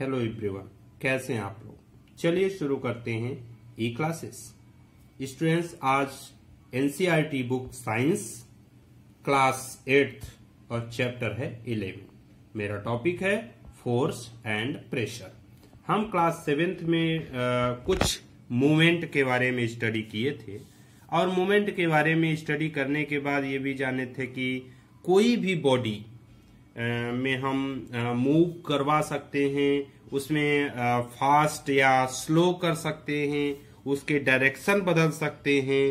Hello everyone कैसे हैं आप लोग चलिए शुरू करते हैं ई क्लासेस स्टूडेंट्स आज NCERT book science class eighth और चैप्टर है इलेवन मेरा टॉपिक है फोर्स एंड प्रेशर हम क्लास सेवेंथ में आ, कुछ मूवमेंट के बारे में स्टडी किए थे और मूवमेंट के बारे में स्टडी करने के बाद ये भी जाने थे कि कोई भी बॉडी में हम मूव करवा सकते हैं उसमें फास्ट या स्लो कर सकते हैं उसके डायरेक्शन बदल सकते हैं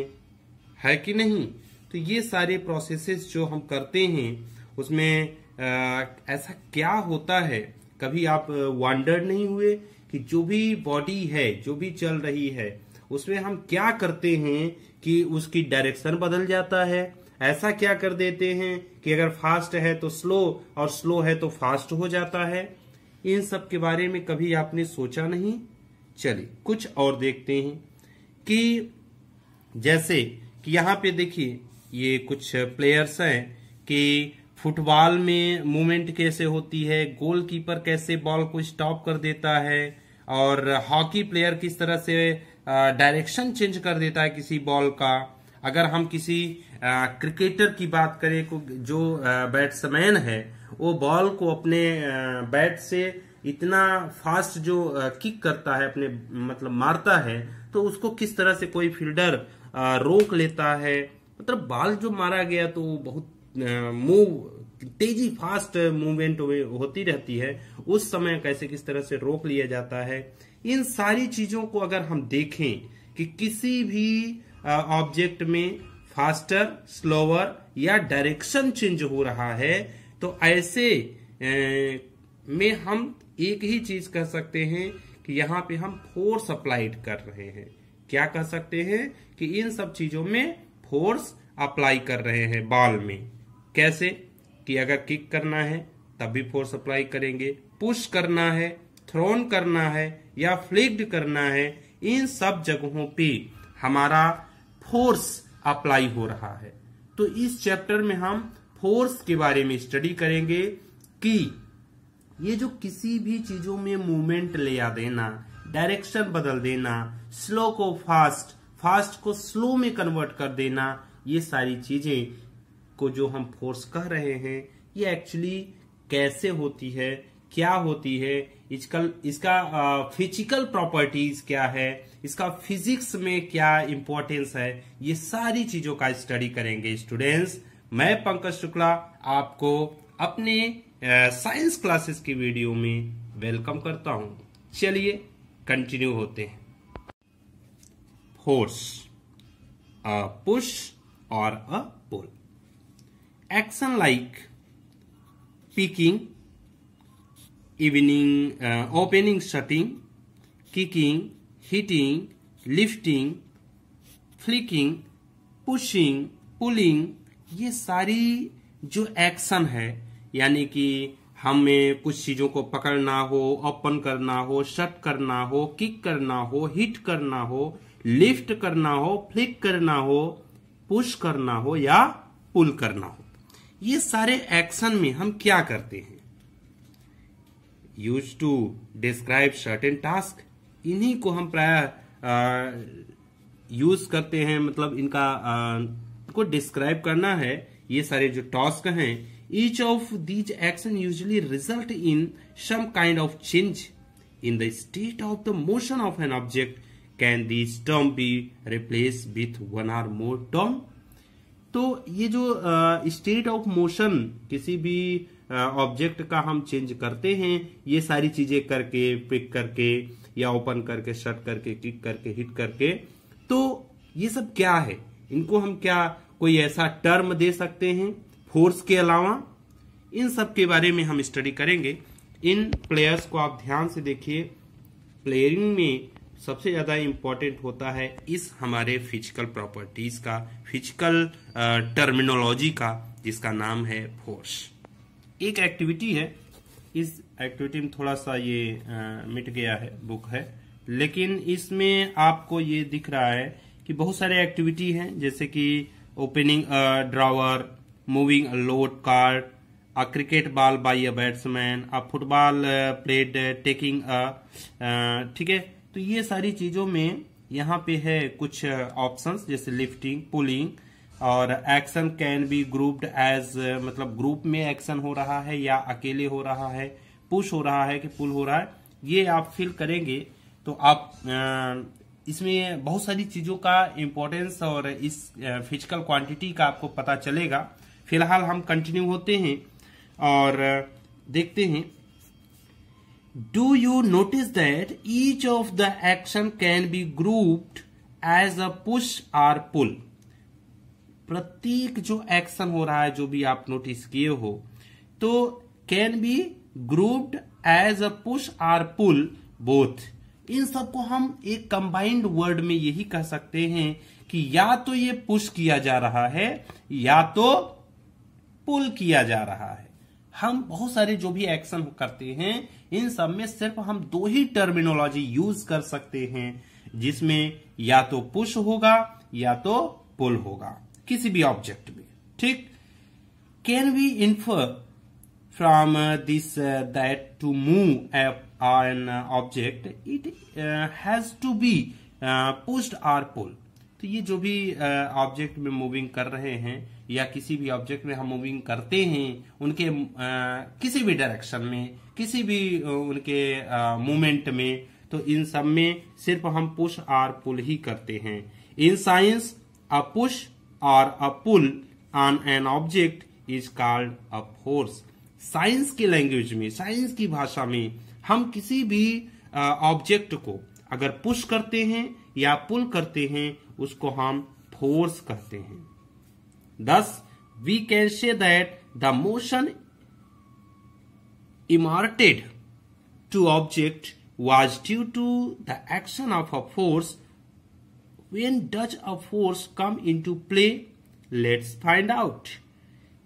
है कि नहीं तो ये सारे प्रोसेसेस जो हम करते हैं उसमें ऐसा क्या होता है कभी आप वांडर नहीं हुए कि जो भी बॉडी है जो भी चल रही है उसमें हम क्या करते हैं कि उसकी डायरेक्शन बदल जाता है ऐसा क्या कर देते हैं कि अगर फास्ट है तो स्लो और स्लो है तो फास्ट हो जाता है इन सब के बारे में कभी आपने सोचा नहीं चलिए कुछ और देखते हैं कि जैसे कि यहाँ पे देखिए ये कुछ प्लेयर्स हैं कि फुटबॉल में मूवमेंट कैसे होती है गोलकीपर कैसे बॉल को स्टॉप कर देता है और हॉकी प्लेयर किस तरह से डायरेक्शन चेंज कर देता है किसी बॉल का अगर हम किसी आ, क्रिकेटर की बात करें को जो बैट्समैन है वो बॉल को अपने बैट से इतना फास्ट जो किक करता है अपने मतलब मारता है तो उसको किस तरह से कोई फील्डर रोक लेता है मतलब बॉल जो मारा गया तो बहुत मूव तेजी फास्ट मूवमेंट होती रहती है उस समय कैसे किस तरह से रोक लिया जाता है इन सारी चीजों को अगर हम देखें कि किसी भी ऑब्जेक्ट में फास्टर स्लोअर या डायरेक्शन चेंज हो रहा है तो ऐसे में हम एक ही चीज कह सकते हैं कि यहाँ पे हम फोर्स अप्लाइड कर रहे हैं क्या कह सकते हैं कि इन सब चीजों में फोर्स अप्लाई कर रहे हैं बॉल में कैसे कि अगर किक करना है तब भी फोर्स अप्लाई करेंगे पुश करना है थ्रोन करना है या फ्लिक्ड करना है इन सब जगहों पे हमारा फोर्स अप्लाई हो रहा है तो इस चैप्टर में हम फोर्स के बारे में स्टडी करेंगे कि ये जो किसी भी चीजों में मूवमेंट ले आ देना डायरेक्शन बदल देना स्लो को फास्ट फास्ट को स्लो में कन्वर्ट कर देना ये सारी चीजें को जो हम फोर्स कह रहे हैं ये एक्चुअली कैसे होती है क्या होती है इसकल इसका फिजिकल प्रॉपर्टीज क्या है इसका फिजिक्स में क्या इंपॉर्टेंस है ये सारी चीजों का स्टडी करेंगे स्टूडेंट्स मैं पंकज शुक्ला आपको अपने साइंस क्लासेस की वीडियो में वेलकम करता हूं चलिए कंटिन्यू होते हैं फोर्स अ पुश और a pull action like picking evening opening shutting kicking hitting lifting flicking pushing pulling ये सारी जो एक्शन है यानी कि हमें कुछ चीजों को पकड़ना हो ओपन करना हो शट करना हो किक करना हो हिट करना हो लिफ्ट करना हो फ्लिक करना हो पुश करना हो या पुल करना हो ये सारे एक्शन में हम क्या करते हैं use to describe certain task इन्हीं को हम प्राय यूज करते हैं मतलब इनका को डिस्क्राइब करना है ये सारे जो टास्क हैं each of these action usually result in some kind of change in the state of the motion of an object can these term be replace with one or more term तो ये जो state of motion किसी भी object का हम change करते हैं ये सारी चीजें करके पिक करके या ओपन करके शट करके क्लिक करके हिट करके तो ये सब क्या है इनको हम क्या कोई ऐसा टर्म दे सकते हैं फोर्स के अलावा इन सब के बारे में हम स्टडी करेंगे इन प्लेयर्स को आप ध्यान से देखिए प्लेयरिंग में सबसे ज़्यादा इंपॉर्टेंट होता है इस हमारे फिजिकल प्रॉपर्टीज़ का फिजिकल टर्मिनोलॉजी का जिसका नाम है फोर्स एक एक्टिविटी है इस एक्टिविटी में थोड़ा सा ये आ, मिट गया है बुक है लेकिन इसमें आपको ये दिख रहा है कि बहुत सारे एक्टिविटी हैं जैसे कि opening drawer moving load card a cricket ball by a batsman a football played taking a ठीक है तो ये सारी चीजों में यहाँ पे है कुछ ऑप्शंस जैसे लिफ्टिंग पुलिंग और action can be grouped as मतलब ग्रुप में एक्शन हो रहा है या अकेले हो रहा है पुश हो रहा है कि पुल हो रहा है ये आप फिल करेंगे तो आप इसमें बहुत सारी चीज़ों का इम्पोर्टेंस और इस फिजिकल क्वांटिटी का आपको पता चलेगा फिलहाल हम कंटिन्यू होते हैं और देखते हैं do you notice that each of the action can be grouped as a push or pull प्रत्येक जो एक्शन हो रहा है जो भी आप नोटिस किए हो तो can be grouped as a push or pull both इन सबको हम एक कंबाइंड वर्ड में यही कह सकते हैं कि या तो ये पुश किया जा रहा है या तो पुल किया जा रहा है हम बहुत सारे जो भी एक्शन करते हैं इन सब में सिर्फ हम दो ही टर्मिनोलॉजी यूज कर सकते हैं जिसमें या तो पुश होगा या तो पुल होगा किसी भी ऑब्जेक्ट में ठीक can we infer from this that to move to move a, uh, an object it uh, has to uh, तो ये जो भी ऑब्जेक्ट uh, में मूविंग कर रहे हैं या किसी भी ऑब्जेक्ट में हम मूविंग करते हैं उनके uh, किसी भी डायरेक्शन में किसी भी uh, उनके मूवमेंट uh, में तो इन सब में सिर्फ हम पुश आर पुल ही करते हैं in science a push or a pull on an object is called a force. Science की लैंग्वेज में साइंस की भाषा में हम किसी भी ऑब्जेक्ट को अगर पुश करते हैं या पुल करते हैं उसको हम फोर्स कहते हैं thus we can say that the motion imparted to object was due to the action of a force when does a force come into play let's find out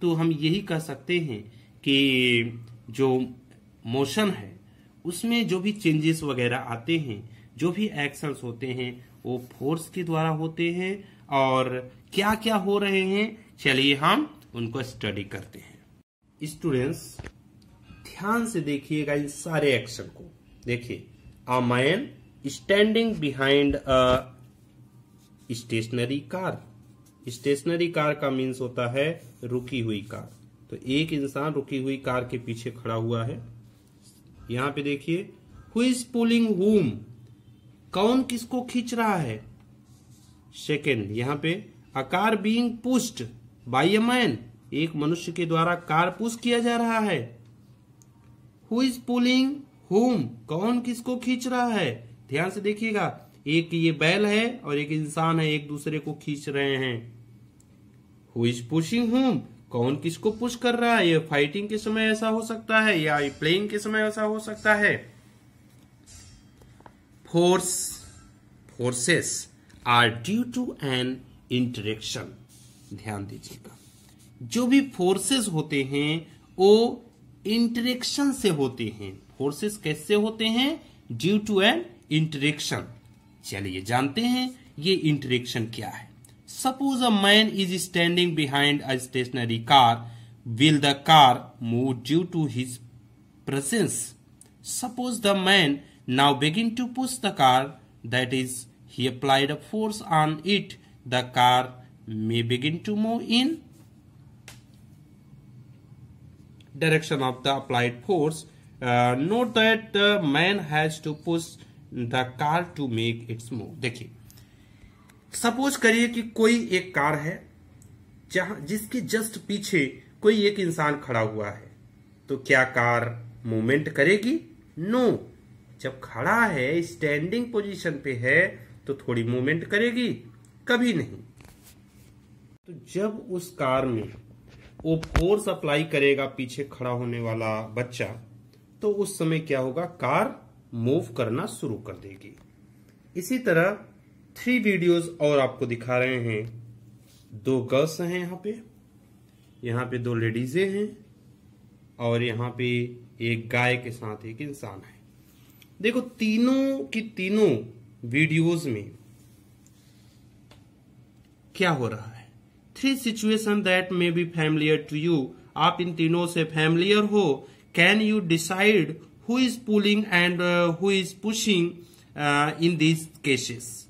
तो हम यही कह सकते हैं कि जो मोशन है उसमें जो भी चेंजेस वगैरह आते हैं जो भी एक्शंस होते हैं वो फोर्स के द्वारा होते हैं और क्या क्या हो रहे हैं चलिए हम उनको स्टडी करते हैं स्टूडेंट्स ध्यान से देखिएगा इन सारे एक्शन को देखिए a man standing behind a stationary car stationary car का मीन्स होता है रुकी हुई कार तो एक इंसान रुकी हुई कार के पीछे खड़ा हुआ है यहां पे देखिए हु इज पुलिंग हुम कौन किसको खींच रहा है सेकेंड यहां पे a car being pushed by a man एक मनुष्य के द्वारा कार पुश किया जा रहा है हु इज पुलिंग हुम कौन किसको खींच रहा है ध्यान से देखिएगा एक ये बैल है और एक इंसान है एक दूसरे को खींच रहे हैं हु इज पुशिंग होम कौन किसको पुश कर रहा है ये फाइटिंग के समय ऐसा हो सकता है या प्लेइंग के समय ऐसा हो सकता है force forces are due to an interaction ध्यान दीजिएगा जो भी फोर्सेस होते हैं वो इंटरेक्शन से होते हैं फोर्सेस कैसे होते हैं ड्यू टू एन इंटरेक्शन चलिए जानते हैं ये इंटरेक्शन क्या है suppose a man is standing behind a stationary car will the car move due to his presence suppose the man now begin to push the car that is he applied a force on it the car may begin to move in direction of the applied force uh, note that the man has to the car to make its move देखिए suppose करिए कि कोई एक car है जहां जिसके just पीछे कोई एक इंसान खड़ा हुआ है तो क्या कार मूवमेंट करेगी नो जब खड़ा है स्टैंडिंग पोजीशन पे है तो थोड़ी मूवमेंट करेगी कभी नहीं तो जब उस कार में वो फोर्स अप्लाई करेगा पीछे खड़ा होने वाला बच्चा तो उस समय क्या होगा कार मूव करना शुरू कर देगी इसी तरह थ्री वीडियोस और आपको दिखा रहे हैं दो गर्ल्स हैं यहाँ पे यहाँ पे दो लेडीजे हैं और यहाँ पे एक गाय के साथ एक इंसान है देखो तीनों की तीनों वीडियोस में क्या हो रहा है three situation that may be familiar to you आप इन तीनों से फैमिलियर हो can you decide who is pulling and uh, who is pushing uh, in these cases.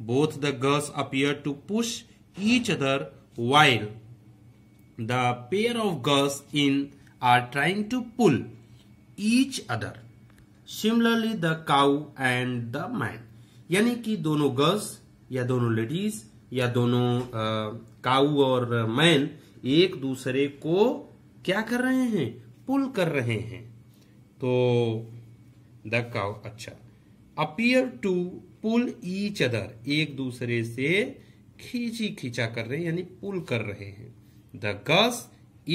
Both the girls appear to push each other while the pair of girls in are trying to pull each other. Similarly, the cow and the man. यानी कि दोनों girls या दोनों ladies या दोनों काऊ और man एक दूसरे को क्या कर रहे हैं पुल कर रहे हैं तो द काउ अच्छा appear to pull each other एक दूसरे से खींची खींचा कर रहे हैं यानी पुल कर रहे हैं the guess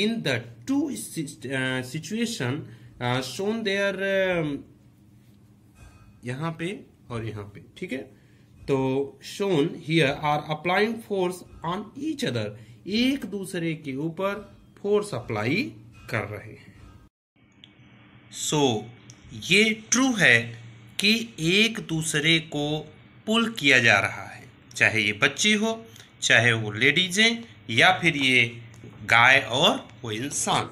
in the two situation shown there यहां पे और यहां पे ठीक है तो shown here are applying force on each other एक दूसरे के ऊपर फोर्स अप्लाई कर रहे हैं सो so, ये ट्रू है कि एक दूसरे को पुल किया जा रहा है चाहे ये बच्चे हो चाहे वो लेडीजें या फिर ये गाय और वो इंसान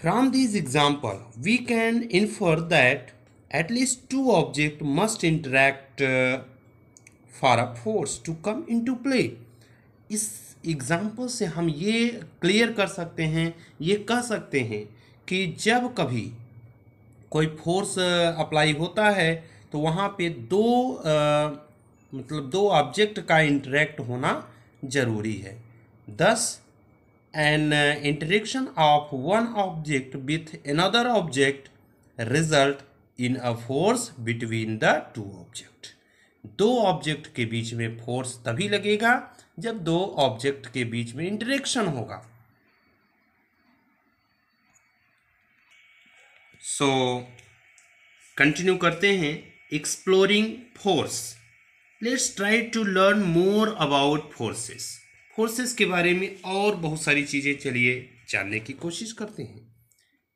from this example we can infer that at least two object must interact for a force to come into play इस एग्ज़ाम्पल से हम ये क्लियर कर सकते हैं ये कह सकते हैं कि जब कभी कोई फोर्स अप्लाई होता है तो वहाँ पे दो आ, मतलब दो ऑब्जेक्ट का इंटरेक्ट होना जरूरी है thus an interaction of one object with another object result in a force between the two object दो ऑब्जेक्ट के बीच में फोर्स तभी लगेगा जब दो ऑब्जेक्ट के बीच में इंटरेक्शन होगा सो कंटिन्यू करते हैं exploring force let's try to learn more about forces forces के बारे में और बहुत सारी चीज़ें चलिए जानने की कोशिश करते हैं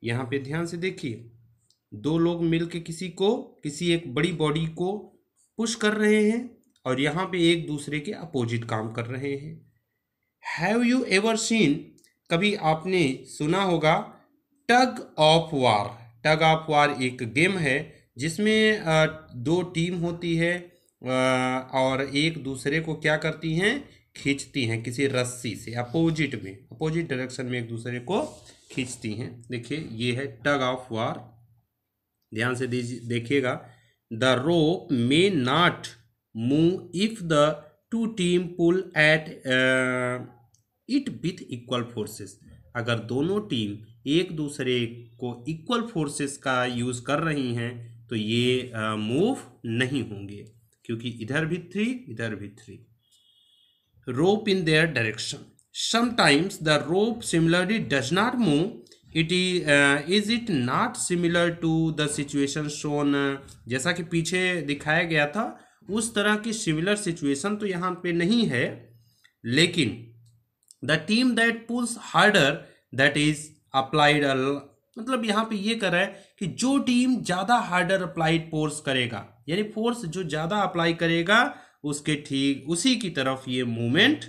यहाँ पे ध्यान से देखिए दो लोग मिल के किसी को किसी एक बड़ी बॉडी को पुश कर रहे हैं और यहाँ पे एक दूसरे के अपोजिट काम कर रहे हैं हैव यू एवर सीन कभी आपने सुना होगा tug of war tug of war एक गेम है जिसमें दो टीम होती है और एक दूसरे को क्या करती हैं खींचती हैं किसी रस्सी से अपोजिट में अपोजिट डायरेक्शन में एक दूसरे को खींचती हैं देखिए ये है टग ऑफ वार ध्यान से दीजिए देखिएगा the rope may not move if the two team pull at it with equal forces अगर दोनों टीम एक दूसरे को इक्वल फोर्सेस का यूज़ कर रही हैं तो ये मूव नहीं होंगे क्योंकि इधर भी थ्री इधर भी three rope in their direction sometimes the rope similarly does not move it is it not similar to the situation shown जैसा कि पीछे दिखाया गया था उस तरह की सिमिलर सिचुएशन तो यहाँ पे नहीं है लेकिन the team that pulls harder that is applied मतलब यहाँ पे ये कर रहा है कि जो टीम ज़्यादा हार्डर अप्लाइड फोर्स करेगा यानी फोर्स जो ज़्यादा अप्लाई करेगा उसके ठीक उसी की तरफ ये मूवमेंट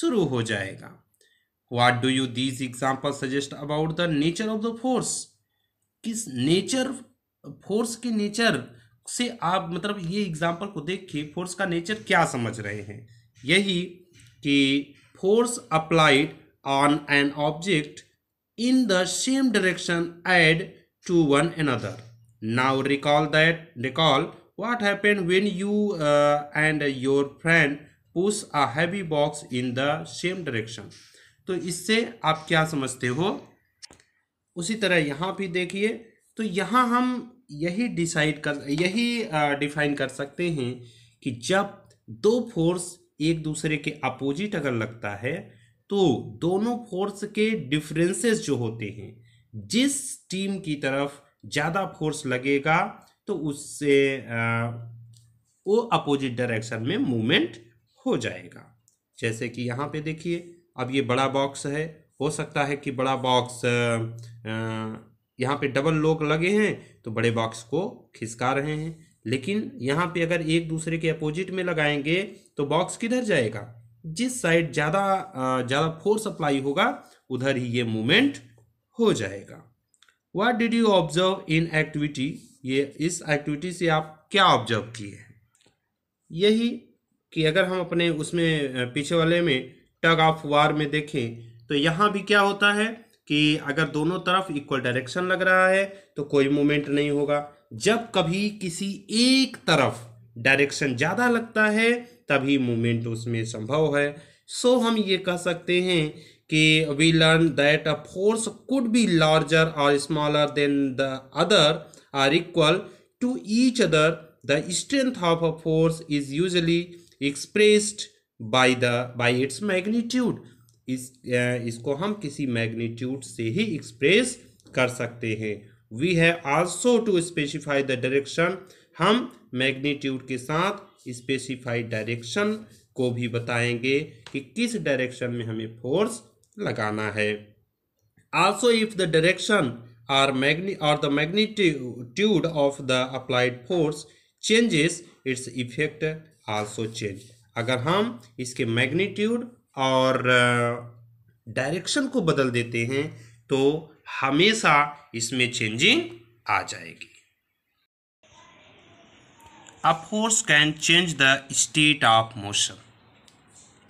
शुरू हो जाएगा what do you these example suggest about the nature of the force किस नेचर फोर्स के नेचर से आप मतलब ये एग्जाम्पल को देख के फोर्स का नेचर क्या समझ रहे हैं यही कि force applied on an object in the same direction add to one another. Now recall that, recall what happened when you uh, and your friend push a heavy box in the same direction. तो इससे आप क्या समझते हो उसी तरह यहाँ भी देखिए तो यहाँ हम यही डिसाइड कर यही डिफाइन कर सकते हैं कि जब दो फोर्स एक दूसरे के अपोजिट अगर लगता है तो दोनों फोर्स के डिफरेंसेस जो होते हैं जिस टीम की तरफ ज़्यादा फोर्स लगेगा तो उससे वो अपोजिट डायरेक्शन में मूवमेंट हो जाएगा जैसे कि यहाँ पे देखिए अब ये बड़ा बॉक्स है हो सकता है कि बड़ा बॉक्स यहाँ पे डबल लोग लगे हैं तो बड़े बॉक्स को खिसका रहे हैं लेकिन यहाँ पे अगर एक दूसरे के अपोजिट में लगाएंगे तो बॉक्स किधर जाएगा जिस साइड ज़्यादा ज़्यादा फोर्स अप्लाई होगा उधर ही ये मूवमेंट हो जाएगा what did you observe in activity ये इस एक्टिविटी से आप क्या ऑब्जर्व किए यही कि अगर हम अपने उसमें पीछे वाले में टग ऑफ वार में देखें तो यहाँ भी क्या होता है कि अगर दोनों तरफ इक्वल डायरेक्शन लग रहा है तो कोई मूवमेंट नहीं होगा जब कभी किसी एक तरफ डायरेक्शन ज़्यादा लगता है तभी मूवमेंट उसमें संभव है सो so, हम ये कह सकते हैं कि we learn that a force could be larger और smaller than the other or equal to each other the strength of a force is usually expressed by the by its magnitude इस इसको हम किसी मैग्नीट्यूड से ही express कर सकते हैं we have also to specify the direction हम magnitude के साथ स्पेसिफाइड डायरेक्शन को भी बताएंगे कि किस डायरेक्शन में हमें फोर्स लगाना है also if the direction or magni or the magnitude of the applied force changes its effect also change अगर हम इसके मैग्नीट्यूड और डायरेक्शन को बदल देते हैं तो हमेशा इसमें चेंजिंग आ जाएगी a force can change the state of motion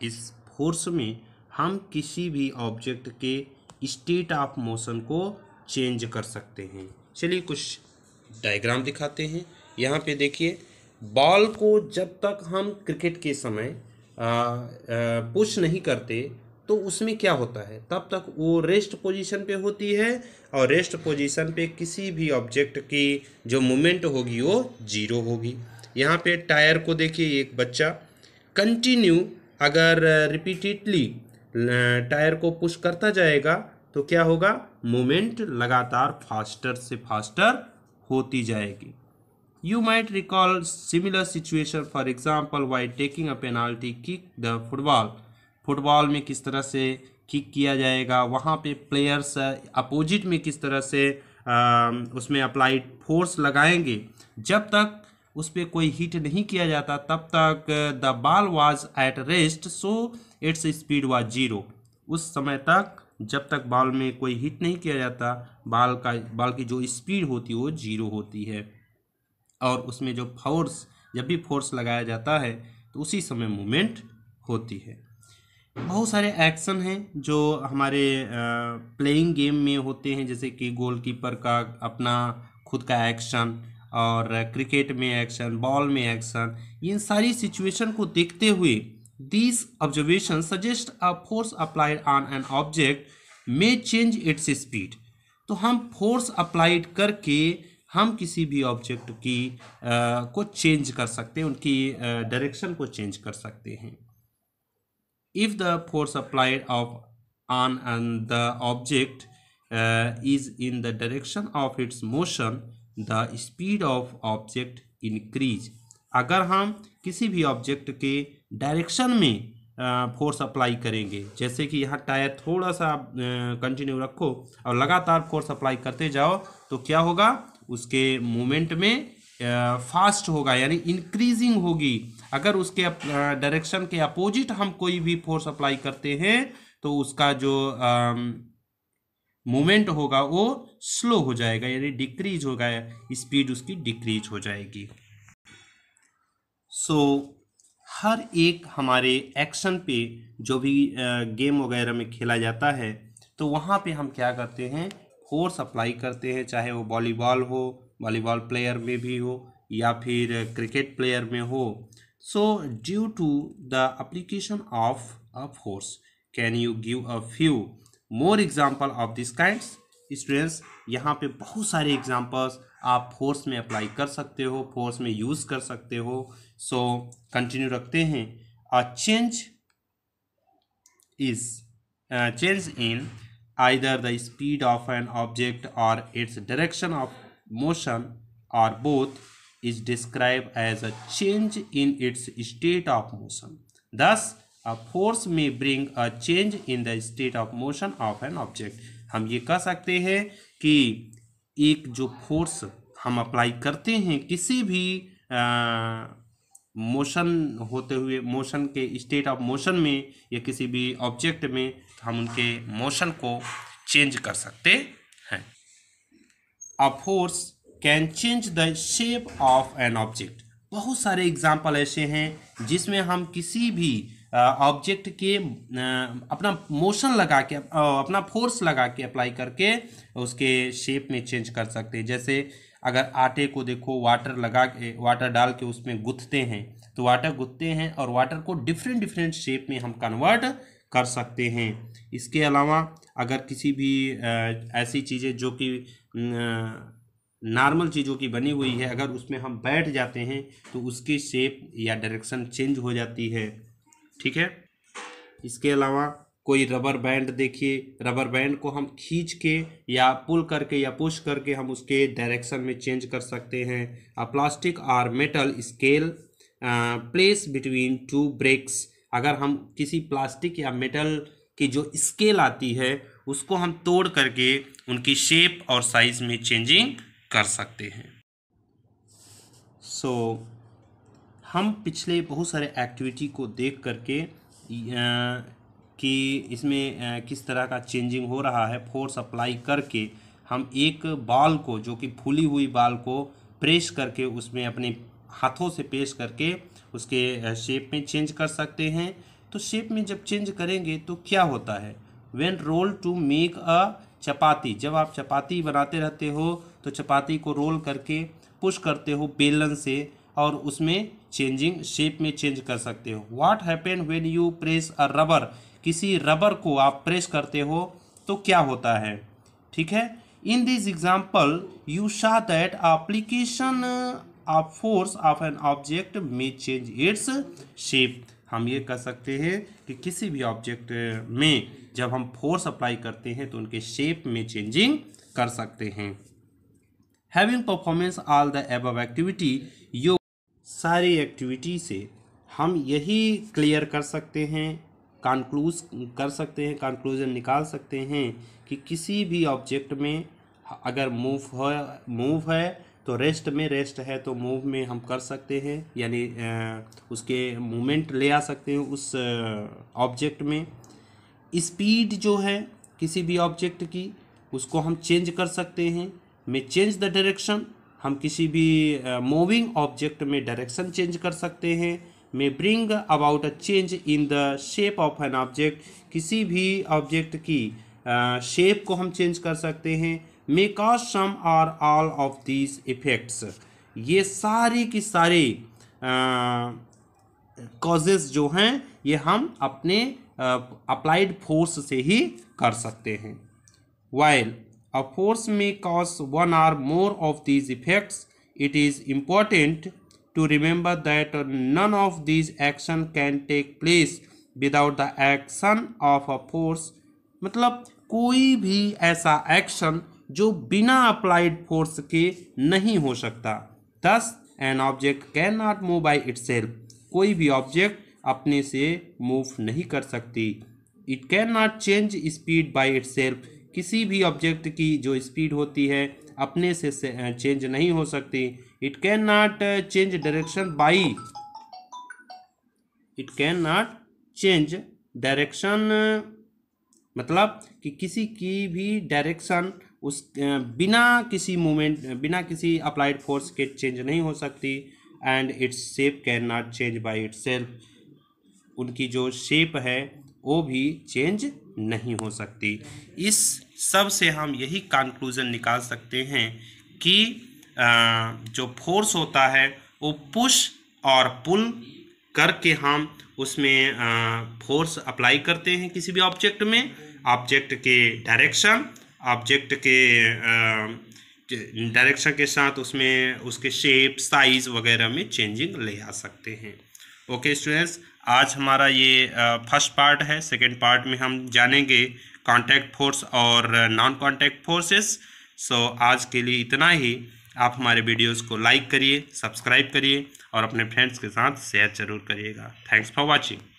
इस फोर्स में हम किसी भी ऑब्जेक्ट के स्टेट ऑफ मोशन को चेंज कर सकते हैं चलिए कुछ डायग्राम दिखाते हैं यहाँ पे देखिए बॉल को जब तक हम क्रिकेट के समय पुश नहीं करते तो उसमें क्या होता है तब तक वो रेस्ट पोजीशन पे होती है और रेस्ट पोजीशन पे किसी भी ऑब्जेक्ट की जो मूवमेंट होगी वो जीरो होगी यहाँ पे टायर को देखिए एक बच्चा कंटिन्यू अगर रिपीटेडली टायर को पुश करता जाएगा तो क्या होगा मोमेंट लगातार फास्टर से फास्टर होती जाएगी you might recall similar situation for example why taking a penalty kick the football football में किस तरह से किक किया जाएगा वहाँ पे प्लेयर्स अपोजिट में किस तरह से आ, उसमें अप्लाइड फोर्स लगाएंगे जब तक उस पर कोई हिट नहीं किया जाता तब तक the ball was at rest so its speed was zero उस समय तक जब तक बॉल में कोई हिट नहीं किया जाता बॉल का बॉल की जो स्पीड होती है वो जीरो होती है और उसमें जो फोर्स जब भी फोर्स लगाया जाता है तो उसी समय मूवमेंट होती है बहुत सारे एक्शन हैं जो हमारे प्लेइंग uh, गेम में होते हैं जैसे कि गोलकीपर का अपना खुद का एक्शन और क्रिकेट में एक्शन बॉल में एक्शन इन सारी सिचुएशन को देखते हुए this observation suggest a force applied on an object may change its speed तो हम फोर्स अप्लाइड करके हम किसी भी ऑब्जेक्ट की आ, को चेंज कर सकते हैं उनकी डायरेक्शन को चेंज कर सकते हैं if the force applied of on an the object is in the direction of its motion the speed of object increase अगर हम किसी भी ऑब्जेक्ट के डायरेक्शन में फोर्स अप्लाई करेंगे जैसे कि यहाँ टायर थोड़ा सा कंटिन्यू रखो और लगातार फोर्स अप्लाई करते जाओ तो क्या होगा उसके मोमेंट में फास्ट होगा यानी इंक्रीजिंग होगी अगर उसके डायरेक्शन के अपोजिट हम कोई भी फोर्स अप्लाई करते हैं तो उसका जो आ, मोमेंट होगा वो स्लो हो जाएगा यानी डिक्रीज होगा स्पीड उसकी डिक्रीज हो जाएगी सो so, हर एक हमारे एक्शन पे जो भी गेम वगैरह में खेला जाता है तो वहाँ पे हम क्या करते हैं फोर्स अप्लाई करते हैं चाहे वो वॉलीबॉल हो वॉलीबॉल प्लेयर में भी हो या फिर क्रिकेट प्लेयर में हो so due to the application of a force can you give a few more example of this kind students यहाँ पे बहुत सारे एग्जाम्पल्स आप फोर्स में अप्लाई कर सकते हो फोर्स में यूज़ कर सकते हो सो so, कंटिन्यू रखते हैं a change is change in either the speed of an object और इट्स डायरेक्शन ऑफ मोशन और both is describe as a change in its state of motion thus a force may bring a change in the state of motion of an object हम ये कह सकते हैं कि एक जो फोर्स हम अप्लाई करते हैं किसी भी मोशन होते हुए मोशन के स्टेट ऑफ मोशन में या किसी भी ऑब्जेक्ट में तो हम उनके मोशन को चेंज कर सकते हैं a force can change the shape of an object बहुत सारे एग्जाम्पल ऐसे हैं जिसमें हम किसी भी ऑब्जेक्ट के अपना मोशन लगा के अपना फोर्स लगा के अप्लाई करके उसके शेप में चेंज कर सकते हैं जैसे अगर आटे को देखो वाटर लगा के वाटर डाल के उसमें गुथते हैं तो वाटर गुथते हैं और वाटर को डिफरेंट डिफरेंट शेप में हम कन्वर्ट कर सकते हैं इसके अलावा अगर किसी भी ऐसी चीज़ें जो कि नॉर्मल चीज़ों की बनी हुई है अगर उसमें हम बैठ जाते हैं तो उसकी शेप या डायरेक्शन चेंज हो जाती है ठीक है इसके अलावा कोई रबर बैंड देखिए रबर बैंड को हम खींच के या पुल करके या पुश करके हम उसके डायरेक्शन में चेंज कर सकते हैं अ प्लास्टिक और metal scale place between two bricks अगर हम किसी प्लास्टिक या मेटल की जो स्केल आती है उसको हम तोड़ करके उनकी शेप और साइज़ में चेंजिंग कर सकते हैं सो so, हम पिछले बहुत सारे एक्टिविटी को देख करके कि इसमें किस तरह का चेंजिंग हो रहा है फोर्स अप्लाई करके हम एक बाल को जो कि फूली हुई बाल को प्रेस करके उसमें अपने हाथों से पेश करके उसके शेप में चेंज कर सकते हैं तो शेप में जब चेंज करेंगे तो क्या होता है when roll to make a chapati जब आप चपाती बनाते रहते हो तो चपाती को रोल करके पुश करते हो बेलन से और उसमें चेंजिंग शेप में चेंज कर सकते हो what happen when you press a rubber किसी रबर को आप प्रेस करते हो तो क्या होता है ठीक है in this example you saw that application of force of an object may change its shape हम ये कह सकते हैं कि किसी भी ऑब्जेक्ट में जब हम फोर्स अप्लाई करते हैं तो उनके शेप में चेंजिंग कर सकते हैं having performance all the above activity you सारी एक्टिविटी से हम यही क्लियर कर सकते हैं कंक्लूज कर सकते हैं कंक्लूजन निकाल सकते हैं कि किसी भी ऑब्जेक्ट में अगर मूव हो मूव है तो रेस्ट में रेस्ट है तो मूव में हम कर सकते हैं यानी उसके मूवमेंट ले आ सकते हैं उस ऑब्जेक्ट में स्पीड जो है किसी भी ऑब्जेक्ट की उसको हम चेंज कर सकते हैं मे चेंज द डायरेक्शन हम किसी भी मूविंग ऑब्जेक्ट में डायरेक्शन चेंज कर सकते हैं may bring about a change in the shape of an object किसी भी ऑब्जेक्ट की शेप uh, को हम चेंज कर सकते हैं may cause some or all of these effects ये सारी की सारी कॉजेज uh, जो हैं ये हम अपने अप्लाइड uh, फोर्स से ही कर सकते हैं while a force may cause one or more of these effects it is important to remember that none of these action can take place without the action of a force मतलब कोई भी ऐसा action जो बिना applied force के नहीं हो सकता thus an object cannot move by itself it कोई भी ऑब्जेक्ट अपने से मूव नहीं कर सकती it can not change speed by itself किसी भी ऑब्जेक्ट की जो स्पीड होती है अपने से चेंज नहीं हो सकती it can not change direction by it can not change direction मतलब कि किसी की भी डायरेक्शन उस बिना किसी मूवमेंट बिना किसी अप्लाइड फोर्स के चेंज नहीं हो सकती and its shape can not change by its उनकी जो शेप है वो भी चेंज नहीं हो सकती इस सब से हम यही कंक्लूज़न निकाल सकते हैं कि जो फोर्स होता है वो पुश और पुल करके हम उसमें फोर्स अप्लाई करते हैं किसी भी ऑब्जेक्ट में ऑब्जेक्ट के डायरेक्शन ऑब्जेक्ट के डायरेक्शन के साथ उसमें उसके शेप साइज़ वगैरह में चेंजिंग ले आ सकते हैं ओके स्टूडेंट्स आज हमारा ये फर्स्ट पार्ट है सेकेंड पार्ट में हम जानेंगे कॉन्टैक्ट फोर्स और नॉन कॉन्टैक्ट फोर्सेस सो आज के लिए इतना ही आप हमारे वीडियोस को लाइक करिए सब्सक्राइब करिए और अपने फ्रेंड्स के साथ शेयर जरूर करिएगा थैंक्स फॉर वाचिंग